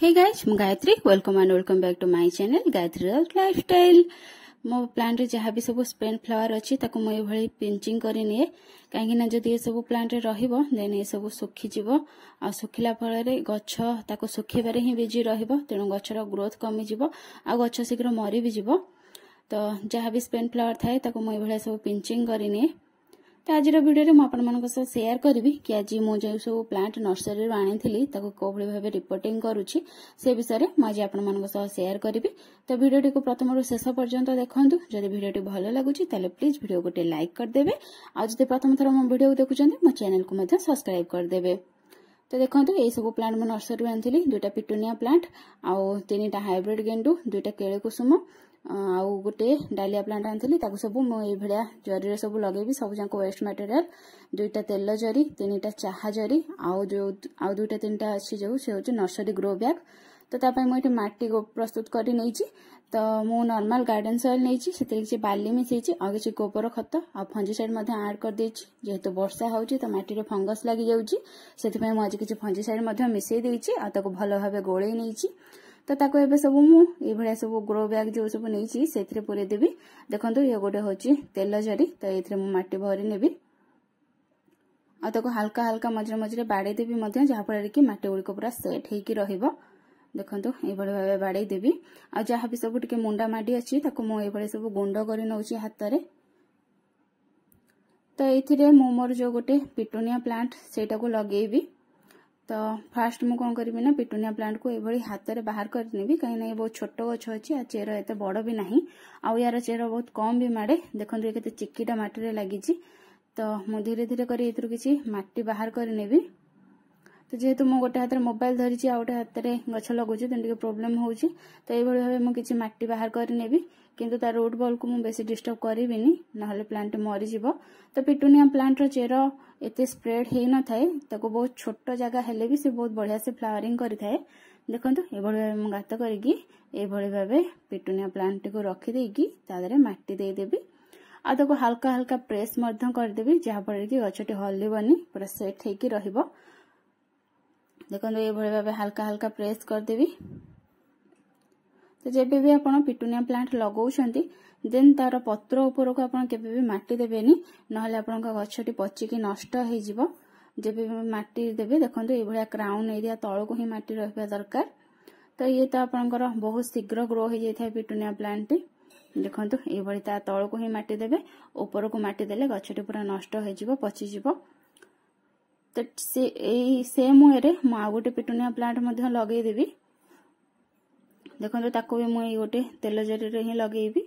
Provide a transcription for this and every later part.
हे guys ମୁଁ Gayatri welcome and welcome back to my channel ଗାୟତ୍ରୀର lifestyle ମୋ ପ୍ଲାଣ୍ଟରେ ଯାହା ବି ସବୁ ସ୍ପେନ୍ ଫ୍ଲାୱାର୍ ଅଛି ତାକୁ ମୁଁ ଏଭଳି ପିଞ୍ଚିଂ କରିନିଏ କାହିଁକିନା ଯଦି ଏସବୁ ପ୍ଲାଣ୍ଟରେ ରହିବ ଦେନ୍ ଏସବୁ ଶୁଖିଯିବ ଆଉ ଶୁଖିଲା ଫଳରେ ଗଛ ତାକୁ ଶୁଖେଇବାରେ ହିଁ ବିଜି ରହିବ ତେଣୁ ଗଛର ଗ୍ରୋଥ୍ କମିଯିବ ଆଉ ଗଛ ଶୀଘ୍ର ମରି ବି ଯିବ ତ ଯାହା ବି ସ୍ପେନ୍ ଫ୍ଲାୱାର୍ ଥାଏ ତାକୁ ମୁଁ ଏଭଳିଆ ସବୁ ପିଞ୍ଚିଂ କରିନିଏ आज भिडियो म आपार गरे कि आज प्लांट नर्सरी आनि के रिपोर्ट गरु विषयमा भिडियो प्रथम पर्दछु भिडियो भन्नु लाग प्लिज भिडियो गएक प्रथम थोर मिडियो देख्छ म्यानेल् सब्सक्राइब गरिदे देख्नुसु प्लान्ट मर्सरी आनि दुईटा पिटोनिया प्लान्ट आउटा हाइब्रिड गेणु दुईटा केसुम ଆଉ ଗୋଟେ ଡାଲିଆ ପ୍ଲାଣ୍ଟ ଆଣିଥିଲି ତାକୁ ସବୁ ମୁଁ ଏଇଭଳିଆ ଜରିରେ ସବୁ ଲଗେଇବି ସବୁଯାକ ୱେଷ୍ଟ ମେଟେରିଆଲ୍ ଦୁଇଟା ତେଲ ଜରି ତିନିଟା ଚାହା ଜରି ଆଉ ଯେଉଁ ଆଉ ଦୁଇଟା ତିନିଟା ଅଛି ଯେଉଁ ସେ ହେଉଛି ନର୍ସରୀ ଗ୍ରୋ ବ୍ୟାଗ୍ ତ ତା ପାଇଁ ମୁଁ ଏଠି ମାଟି ପ୍ରସ୍ତୁତ କରି ନେଇଛି ତ ମୁଁ ନର୍ମାଲ ଗାର୍ଡେନ୍ ସଏଲ୍ ନେଇଛି ସେଥିରେ କିଛି ବାଲି ମିଶେଇଛି ଆଉ କିଛି ଗୋବର ଖତ ଆଉ ଫଞ୍ଜିସାଇଡ୍ ମଧ୍ୟ ଆଡ୍ କରିଦେଇଛି ଯେହେତୁ ବର୍ଷା ହେଉଛି ତ ମାଟିରେ ଫଙ୍ଗସ୍ ଲାଗିଯାଉଛି ସେଥିପାଇଁ ମୁଁ ଆଜି କିଛି ଫଞ୍ଜିସାଇଡ୍ ମଧ୍ୟ ମିଶେଇ ଦେଇଛି ଆଉ ତାକୁ ଭଲ ଭାବେ ଗୋଳେଇ ନେଇଛି ତ ତାକୁ ଏବେ ସବୁ ମୁଁ ଏଇଭଳିଆ ସବୁ ଗ୍ରୋ ବ୍ୟାଗ୍ ଯେଉଁ ସବୁ ନେଇଛି ସେଥିରେ ପୁରେଇ ଦେବି ଦେଖନ୍ତୁ ଇଏ ଗୋଟେ ହେଉଛି ତେଲ ଝରି ତ ଏଇଥିରେ ମୁଁ ମାଟି ଭରି ନେବି ଆଉ ତାକୁ ହାଲକା ହାଲକା ମଝିରେ ମଝିରେ ବାଡ଼େଇ ଦେବି ମଧ୍ୟ ଯାହାଫଳରେ କି ମାଟି ଗୁଡ଼ିକ ପୁରା ସେଟ୍ ହେଇକି ରହିବ ଦେଖନ୍ତୁ ଏଇଭଳି ଭାବେ ବାଡ଼େଇ ଦେବି ଆଉ ଯାହା ବି ସବୁ ଟିକେ ମୁଣ୍ଡା ମାଟି ଅଛି ତାକୁ ମୁଁ ଏଇଭଳି ସବୁ ଗୁଣ୍ଡ କରି ନେଉଛି ହାତରେ ତ ଏଇଥିରେ ମୁଁ ମୋର ଯେଉଁ ଗୋଟେ ପିଟୁନିଆ ପ୍ଲାଣ୍ଟ ସେଇଟାକୁ ଲଗେଇବି ତ ଫାଷ୍ଟ ମୁଁ କ'ଣ କରିବି ନା ପିଟୁନିଆ ପ୍ଲାଣ୍ଟକୁ ଏଭଳି ହାତରେ ବାହାର କରିନେବି କାହିଁକିନା ଏ ବହୁତ ଛୋଟ ଗଛ ଅଛି ଆଉ ଚେର ଏତେ ବଡ଼ ବି ନାହିଁ ଆଉ ୟାର ଚେର ବହୁତ କମ୍ ବି ମାଡ଼େ ଦେଖନ୍ତୁ କେତେ ଚିକିଟା ମାଟିରେ ଲାଗିଛି ତ ମୁଁ ଧୀରେ ଧୀରେ କରି ଏଥିରୁ କିଛି ମାଟି ବାହାର କରିନେବି ତ ଯେହେତୁ ମୁଁ ଗୋଟେ ହାତରେ ମୋବାଇଲ ଧରିଛି ଆଉ ଗୋଟେ ହାତରେ ଗଛ ଲଗାଉଛି ତେଣୁ ଟିକେ ପ୍ରୋବ୍ଲେମ୍ ହେଉଛି ତ ଏଇଭଳି ଭାବେ ମୁଁ କିଛି ମାଟି ବାହାର କରିନେବି କିନ୍ତୁ ତା ରୁଟ୍ ବଲ୍କୁ ମୁଁ ବେଶୀ ଡିଷ୍ଟର୍ବ କରିବିନି ନହେଲେ ପ୍ଲାଣ୍ଟ ମରିଯିବ ତ ପିଟୁନିଆ ପ୍ଲାଣ୍ଟର ଚେର ଏତେ ସ୍ପ୍ରେଡ୍ ହେଇନଥାଏ ତାକୁ ବହୁତ ଛୋଟ ଜାଗା ହେଲେ ବି ସେ ବହୁତ ବଢ଼ିଆ ସେ ଫ୍ଲାୱାରିଂ କରିଥାଏ ଦେଖନ୍ତୁ ଏଭଳି ଭାବେ ମୁଁ ଗାତ କରିକି ଏଭଳି ଭାବେ ପିଟୁନିଆ ପ୍ଲାଣ୍ଟଟିକୁ ରଖିଦେଇକି ତା ଦେହରେ ମାଟି ଦେଇଦେବି ଆଉ ତାକୁ ହାଲକା ହାଲକା ପ୍ରେସ୍ ମଧ୍ୟ କରିଦେବି ଯାହାଫଳରେ କି ଗଛଟି ହଲିବନି ପୁରା ସେଟ୍ ହେଇକି ରହିବ ଦେଖନ୍ତୁ ଏଇଭଳି ଭାବେ ହାଲକା ହାଲକା ପ୍ରେସ୍ କରିଦେବି ତ ଯେବେ ବି ଆପଣ ପିଟୁନିଆ ପ୍ଲାଣ୍ଟ ଲଗାଉଛନ୍ତି ଦେନ୍ ତାର ପତ୍ର ଉପରକୁ ଆପଣ କେବେ ବି ମାଟି ଦେବେନି ନହେଲେ ଆପଣଙ୍କ ଗଛଟି ପଚିକି ନଷ୍ଟ ହେଇଯିବ ଯେବେ ବି ମାଟି ଦେବେ ଦେଖନ୍ତୁ ଏଇଭଳିଆ କ୍ରାଉନ୍ ଏରିଆ ତଳକୁ ହିଁ ମାଟି ରହିବା ଦରକାର ତ ଇଏ ତ ଆପଣଙ୍କର ବହୁତ ଶୀଘ୍ର ଗ୍ରୋ ହେଇଯାଇଥାଏ ପିଟୁନିଆ ପ୍ଲାଣ୍ଟଟି ଦେଖନ୍ତୁ ଏଇଭଳି ତା ତଳକୁ ହିଁ ମାଟି ଦେବେ ଉପରକୁ ମାଟି ଦେଲେ ଗଛଟି ପୁରା ନଷ୍ଟ ହେଇଯିବ ପଚିଯିବ ତ ସେ ଏଇ ସେମ୍ ୱେରେ ମୁଁ ଆଉ ଗୋଟେ ପିଟୁନିଆ ପ୍ଲାଣ୍ଟ ମଧ୍ୟ ଲଗେଇଦେବି ଦେଖନ୍ତୁ ତାକୁ ବି ମୁଁ ଏଇ ଗୋଟେ ତେଲ ଜରିରେ ହିଁ ଲଗେଇବି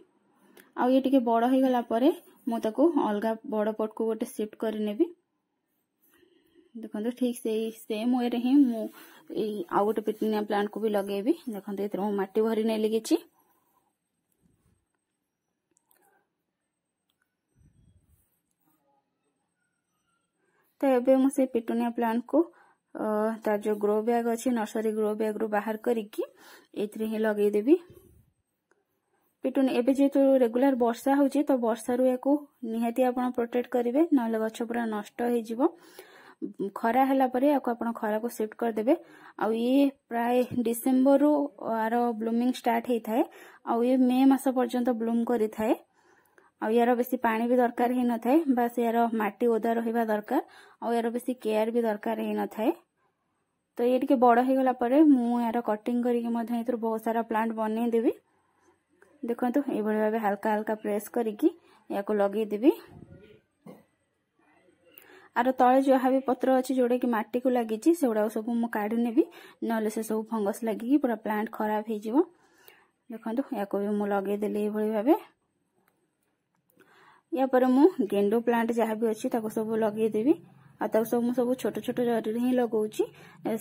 ଆଉ ଇଏ ଟିକେ ବଡ଼ ହେଇଗଲା ପରେ ମୁଁ ତାକୁ ଅଲଗା ବଡ଼ ପଟକୁ ଗୋଟେ ସିଫ୍ଟ କରିନେବି ଦେଖନ୍ତୁ ଠିକ୍ ସେଇ ସେମ୍ ୱେରେ ହିଁ ମୁଁ ଏଇ ଆଉ ଗୋଟେ ପିଟୁନିଆ ପ୍ଲାଣ୍ଟକୁ ବି ଲଗେଇବି ଦେଖନ୍ତୁ ଏଥିରେ ମୁଁ ମାଟି ଭରି ନେଲି କିଛି ତ ଏବେ ମୁଁ ସେ ପିଟୁନିଆ ପ୍ଲାଣ୍ଟକୁ ତାର ଯେଉଁ ଗ୍ରୋ ବ୍ୟାଗ୍ ଅଛି ନର୍ସରୀ ଗ୍ରୋ ବ୍ୟାଗ୍ରୁ ବାହାର କରିକି ଏଇଥିରେ ହିଁ ଲଗେଇଦେବି ପିଟୁନି ଏବେ ଯେହେତୁ ରେଗୁଲାର ବର୍ଷା ହେଉଛି ତ ବର୍ଷାରୁ ଏହାକୁ ନିହାତି ଆପଣ ପ୍ରୋଟେକ୍ଟ କରିବେ ନହେଲେ ଗଛ ପୁରା ନଷ୍ଟ ହେଇଯିବ ଖରା ହେଲା ପରେ ୟାକୁ ଆପଣ ଖରାକୁ ସିଫ୍ଟ କରିଦେବେ ଆଉ ଇଏ ପ୍ରାୟ ଡିସେମ୍ବରରୁ ଆର ବ୍ଲୁମିଂ ଷ୍ଟାର୍ଟ ହେଇଥାଏ ଆଉ ଇଏ ମେ ମାସ ପର୍ଯ୍ୟନ୍ତ ବ୍ଲୁମ୍ କରିଥାଏ ଆଉ ୟାର ବେଶୀ ପାଣି ବି ଦରକାର ହେଇନଥାଏ ବାସ୍ ୟାର ମାଟି ଓଦା ରହିବା ଦରକାର ଆଉ ୟାର ବେଶୀ କେୟାର ବି ଦରକାର ହେଇନଥାଏ ତ ଇଏ ଟିକେ ବଡ଼ ହେଇଗଲା ପରେ ମୁଁ ୟାର କଟିଂ କରିକି ମଧ୍ୟ ଏଥିରୁ ବହୁତ ସାରା ପ୍ଲାଣ୍ଟ ବନେଇଦେବି ଦେଖନ୍ତୁ ଏଇଭଳି ଭାବେ ହାଲକା ହାଲକା ପ୍ରେସ୍ କରିକି ୟାକୁ ଲଗେଇଦେବି ଆର ତଳେ ଯାହା ବି ପତ୍ର ଅଛି ଯେଉଁଟାକି ମାଟିକୁ ଲାଗିଛି ସେଗୁଡ଼ାକ ସବୁ ମୁଁ କାଢ଼ି ନେବି ନହେଲେ ସେ ସବୁ ଫଙ୍ଗସ୍ ଲାଗିକି ପୁରା ପ୍ଲାଣ୍ଟ ଖରାପ ହେଇଯିବ ଦେଖନ୍ତୁ ୟାକୁ ବି ମୁଁ ଲଗେଇଦେଲି ଏଇଭଳି ଭାବେ या पर मु गेंडो प्लांट जहाँ भी अच्छी ताको सब लगेदेवी ଆଉ ତାକୁ ସବୁ ମୁଁ ସବୁ ଛୋଟ ଛୋଟ ଜରିରେ ହିଁ ଲଗାଉଛି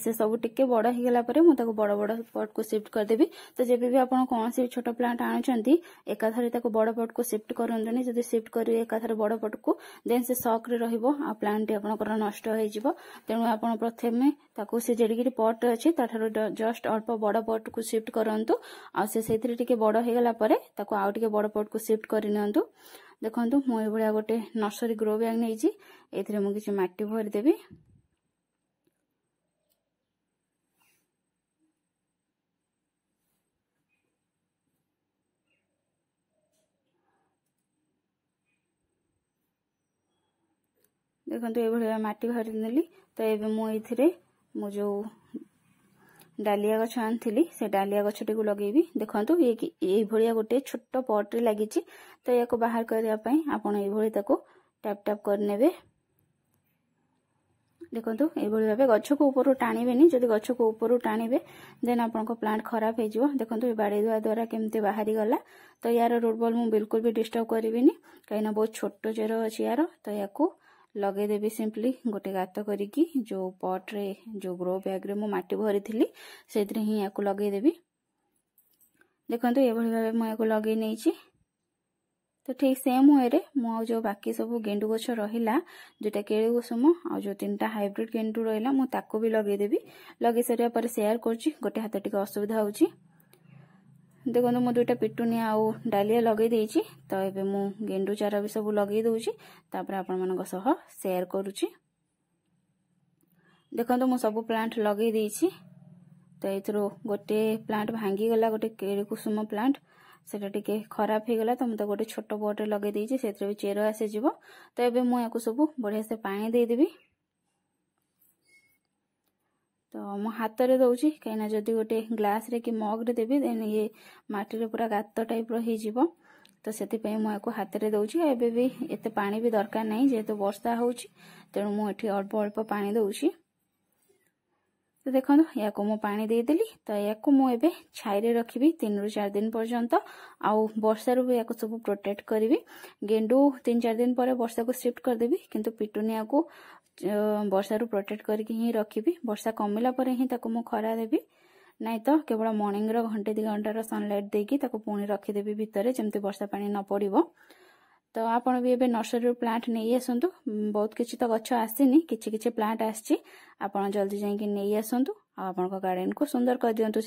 ସେ ସବୁ ଟିକେ ବଡ଼ ହେଇଗଲା ପରେ ମୁଁ ତାକୁ ବଡ଼ ବଡ଼ ପଟ୍କୁ ସିଫ୍ଟ କରିଦେବି ତ ଯେବେ ବି ଆପଣ କୌଣସି ଛୋଟ ପ୍ଲାଣ୍ଟ ଆଣୁଛନ୍ତି ଏକାଥରେ ତାକୁ ବଡ଼ ପଟ୍କୁ ସିଫ୍ଟ କରନ୍ତୁନି ଯଦି ସିଫ୍ଟ କରିବେ ଏକାଥରେ ବଡ଼ ପଟ୍କୁ ଦେନ୍ ସେ ସକ୍ରେ ରହିବ ଆଉ ପ୍ଲାଣ୍ଟଟି ଆପଣଙ୍କର ନଷ୍ଟ ହେଇଯିବ ତେଣୁ ଆପଣ ପ୍ରଥମେ ତାକୁ ସେ ଯେତିକି ପଟ୍ ଅଛି ତାଠାରୁ ଜଷ୍ଟ ଅଳ୍ପ ବଡ଼ ପଟ୍କୁ ସିଫ୍ଟ କରନ୍ତୁ ଆଉ ସେ ସେଥିରେ ଟିକେ ବଡ଼ ହେଇଗଲା ପରେ ତାକୁ ଆଉ ଟିକେ ବଡ଼ ପଟ୍କୁ ସିଫ୍ଟ କରିନିଅନ୍ତୁ ଦେଖନ୍ତୁ ମୁଁ ଏଭଳିଆ ଗୋଟେ ନର୍ସରୀ ଗ୍ରୋ ବ୍ୟାଗ୍ ନେଇଛି ଏଥିରେ ମୁଁ କିଛି ମାଟି ଭରିଦେବି ଦେଖନ୍ତୁ ଏଭଳିଆ ମାଟି ଭରିଦେଲି ତ ଏବେ ମୁଁ ଏଇଥିରେ ମୁଁ ଯେଉଁ ডালিয়া গছ আনিଥିଲି ସେ ଡାଲିଆ ଗଛଟିକୁ ଲଗେଇବି ଦେଖନ୍ତୁ ଇଏ ଏଇଭଳିଆ ଗୋଟିଏ ଛୋଟ ପଟ୍ରେ ଲାଗିଛି ତ ଏହାକୁ ବାହାର କରିବା ପାଇଁ ଆପଣ ଏଇଭଳି ତାକୁ ଟ୍ୟାପ୍ ଟ୍ୟାପ୍ କରିନେବେ ଦେଖନ୍ତୁ ଏଇଭଳି ଭାବେ ଗଛକୁ ଉପରୁ ଟାଣିବେନି ଯଦି ଗଛକୁ ଉପରୁ ଟାଣିବେ ଦେନ୍ ଆପଣଙ୍କ ପ୍ଲାଣ୍ଟ ଖରାପ ହେଇଯିବ ଦେଖନ୍ତୁ ଏ ବାଡ଼େଇ ଦେବା ଦ୍ୱାରା କେମିତି ବାହାରିଗଲା ତ ୟାର ରୁଟ୍ ବଲ୍ ମୁଁ ବିଲକୁଲ ବି ଡିଷ୍ଟର୍ବ କରିବିନି କାହିଁକିନା ବହୁତ ଛୋଟ ଚେର ଅଛି ୟାର ତ ୟାକୁ ଲଗେଇଦେବି ସିମ୍ପଲି ଗୋଟେ ଗାତ କରିକି ଯେଉଁ ପଟ୍ରେ ଯେଉଁ ଗ୍ରୋ ବ୍ୟାଗ୍ରେ ମୁଁ ମାଟି ଭରିଥିଲି ସେଇଥିରେ ହିଁ ୟାକୁ ଲଗେଇଦେବି ଦେଖନ୍ତୁ ଏଭଳି ଭାବେ ମୁଁ ୟାକୁ ଲଗେଇ ନେଇଛି ତ ଠିକ୍ ସେମ୍ ୱେରେ ମୁଁ ଆଉ ଯେଉଁ ବାକି ସବୁ ଗେଣ୍ଡୁ ଗଛ ରହିଲା ଯେଉଁଟା କେଳି କୁସୁମ ଆଉ ଯେଉଁ ତିନିଟା ହାଇବ୍ରିଡ଼୍ ଗେଣ୍ଡୁ ରହିଲା ମୁଁ ତାକୁ ବି ଲଗେଇଦେବି ଲଗେଇ ସାରିବା ପରେ ସେୟାର କରୁଛି ଗୋଟେ ହାତ ଟିକେ ଅସୁବିଧା ହେଉଛି ଦେଖନ୍ତୁ ମୁଁ ଦୁଇଟା ପିଟୁନି ଆଉ ଡାଲିଆ ଲଗେଇ ଦେଇଛି ତ ଏବେ ମୁଁ ଗେଣ୍ଡୁ ଚାରା ବି ସବୁ ଲଗେଇ ଦେଉଛି ତାପରେ ଆପଣମାନଙ୍କ ସହ ସେୟାର କରୁଛି ଦେଖନ୍ତୁ ମୁଁ ସବୁ ପ୍ଲାଣ୍ଟ ଲଗେଇ ଦେଇଛି ତ ଏଥିରୁ ଗୋଟିଏ ପ୍ଲାଣ୍ଟ ଭାଙ୍ଗିଗଲା ଗୋଟେ କେଳି କୁସୁମ ପ୍ଲାଣ୍ଟ ସେଇଟା ଟିକେ ଖରାପ ହେଇଗଲା ତ ମୁଁ ତ ଗୋଟେ ଛୋଟ ବଟ୍ରେ ଲଗେଇ ଦେଇଛି ସେଥିରେ ବି ଚେର ଆସିଯିବ ତ ଏବେ ମୁଁ ୟାକୁ ସବୁ ବଢ଼ିଆସେ ପାଣି ଦେଇଦେବି ତ ମୁଁ ହାତରେ ଦେଉଛି କାହିଁକିନା ଯଦି ଗୋଟେ ଗ୍ଲାସ୍ରେ କି ମଗ୍ରେ ଦେବି ଦେନ୍ ଇଏ ମାଟିରେ ପୁରା ଗାତ ଟାଇପ୍ର ହେଇଯିବ ତ ସେଥିପାଇଁ ମୁଁ ଏହାକୁ ହାତରେ ଦେଉଛି ଏବେ ବି ଏତେ ପାଣି ବି ଦରକାର ନାହିଁ ଯେହେତୁ ବର୍ଷା ହେଉଛି ତେଣୁ ମୁଁ ଏଠି ଅଳ୍ପ ଅଳ୍ପ ପାଣି ଦେଉଛି ତ ଦେଖନ୍ତୁ ଏହାକୁ ମୁଁ ପାଣି ଦେଇଦେଲି ତ ଏହାକୁ ମୁଁ ଏବେ ଛାଇରେ ରଖିବି ତିନିରୁ ଚାରି ଦିନ ପର୍ଯ୍ୟନ୍ତ ଆଉ ବର୍ଷାରୁ ବି ଏହାକୁ ସବୁ ପ୍ରୋଟେକ୍ଟ କରିବି ଗେଣ୍ଡୁ ତିନି ଚାରି ଦିନ ପରେ ବର୍ଷାକୁ ସିଫ୍ଟ କରିଦେବି କିନ୍ତୁ ପିଟୁନିଆକୁ वर्षा प्रोटेक्ट गरिक ही वर्षा खरा देवी नै त केवल मर्निङ र घन्टे दुई घन्टार सनलैटि भित्र जम्ति बर्षा पाँच नपडि त आउँदै नर्सरी प्लान्ट बहुत कि गछ आसेन प्लान्ट आसि आलदि जाइक को सुंदर कर सुन्दर